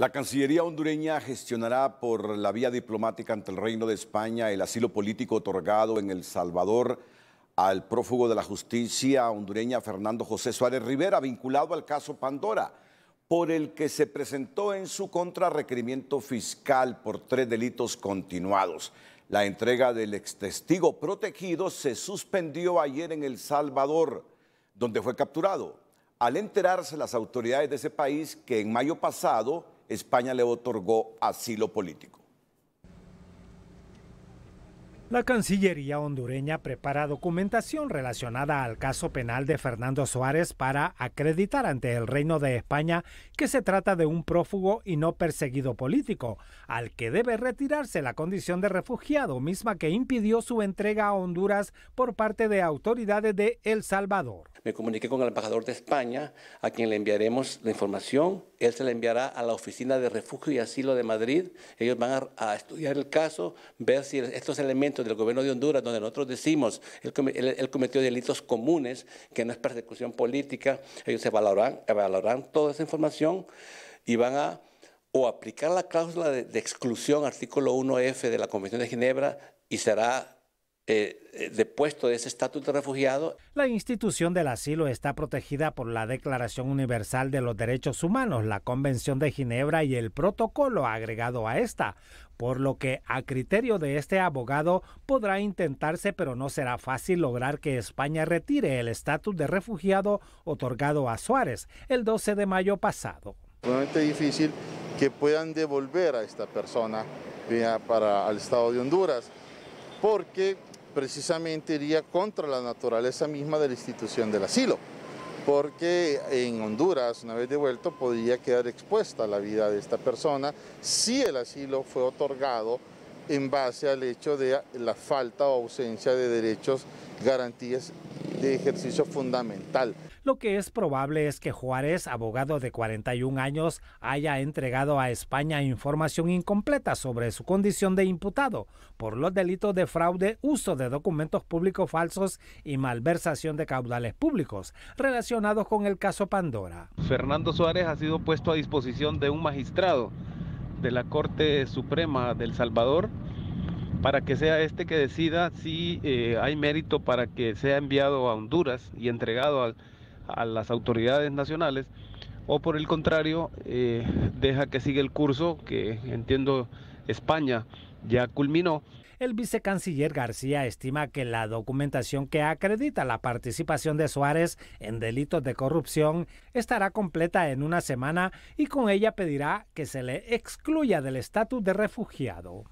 La Cancillería hondureña gestionará por la vía diplomática ante el Reino de España el asilo político otorgado en El Salvador al prófugo de la justicia hondureña Fernando José Suárez Rivera, vinculado al caso Pandora, por el que se presentó en su contra requerimiento fiscal por tres delitos continuados. La entrega del ex testigo protegido se suspendió ayer en El Salvador, donde fue capturado. Al enterarse las autoridades de ese país que en mayo pasado España le otorgó asilo político. La Cancillería hondureña prepara documentación relacionada al caso penal de Fernando Suárez para acreditar ante el Reino de España que se trata de un prófugo y no perseguido político, al que debe retirarse la condición de refugiado misma que impidió su entrega a Honduras por parte de autoridades de El Salvador. Me comuniqué con el embajador de España, a quien le enviaremos la información. Él se la enviará a la Oficina de Refugio y Asilo de Madrid. Ellos van a, a estudiar el caso, ver si estos elementos del gobierno de Honduras donde nosotros decimos, él, cometió delitos comunes, que no es persecución política, ellos evaluarán toda esa información y van a o aplicar la cláusula de, de exclusión, artículo 1F de la Convención de Ginebra, y será eh, eh, de puesto de ese estatus de refugiado. La institución del asilo está protegida por la Declaración Universal de los Derechos Humanos, la Convención de Ginebra y el protocolo agregado a esta, por lo que a criterio de este abogado podrá intentarse, pero no será fácil lograr que España retire el estatus de refugiado otorgado a Suárez el 12 de mayo pasado. Realmente difícil que puedan devolver a esta persona para el estado de Honduras, porque precisamente iría contra la naturaleza misma de la institución del asilo, porque en Honduras, una vez devuelto, podría quedar expuesta la vida de esta persona si el asilo fue otorgado en base al hecho de la falta o ausencia de derechos, garantías de ejercicio fundamental. Lo que es probable es que Juárez, abogado de 41 años, haya entregado a España información incompleta sobre su condición de imputado por los delitos de fraude, uso de documentos públicos falsos y malversación de caudales públicos relacionados con el caso Pandora. Fernando Suárez ha sido puesto a disposición de un magistrado de la Corte Suprema del Salvador para que sea este que decida si eh, hay mérito para que sea enviado a Honduras y entregado a, las autoridades nacionales, o por el contrario, eh, deja que siga el curso que entiendo España ya culminó. El vicecanciller García estima que la documentación que acredita la participación de Suárez en delitos de corrupción estará completa en una semana y con ella pedirá que se le excluya del estatus de refugiado.